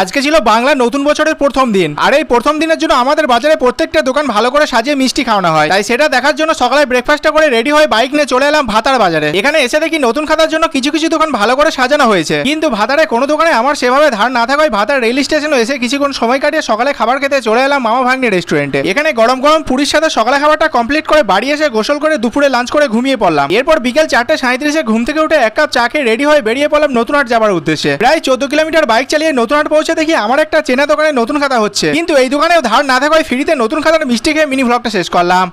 আজকে ছিল বাংলা নতুন বছরের প্রথম দিন আর এই প্রথম দিনের জন্য আমাদের বাজারে প্রত্যেকটা দোকান ভালো করে সাজিয়ে মিষ্টি খাওয়ানো হয় তাই সেটা দেখার জন্য সকালে ব্রেকফাস্টটা করে রেডি হয়ে বাইক নিয়ে চলে এলাম ভাতার বাজারে এখানে এসে দেখি নতুন খাতার জন্য কিছু কিছু দোকান ভালো করে সাজানো হয়েছে কিন্তু ভাতারে কোনো দোকানে আমার সেভাবে ধার না থাকায় ভাতার রেল স্টেশনে এসে কিছুক্ষণ সময় কাটিয়ে সকালে খাবার খেতে চলে এলাম মামা ভাগ্নি রেস্টুরেন্টে এখানে গরম গরম পুরীর সাথে সকালে খাবারটা কমপ্লিট করে বাড়ি এসে গোসল করে দুপুরে লাঞ্চ করে ঘুমিয়ে পড়লাম এরপর বিকেল চারটে সাঁত্রিশে ঘুম থেকে উঠে এক কাপ চা খেয়ে রেডি হয়ে বেরিয়ে পড়লাম নতুন আট যাবার উদ্দেশ্যে প্রায় চোদ্দ কিলোমিটার বাইক চালিয়ে নতুন পৌঁছে হচ্ছে দেখি আমার একটা চেনা দোকানে নতুন খাতা হচ্ছে কিন্তু এই দোকানেও ধার না থাকায় ফ্রিতে নতুন খাতার মিষ্টি খেয়ে মিনি ভ্লগটা শেষ করলাম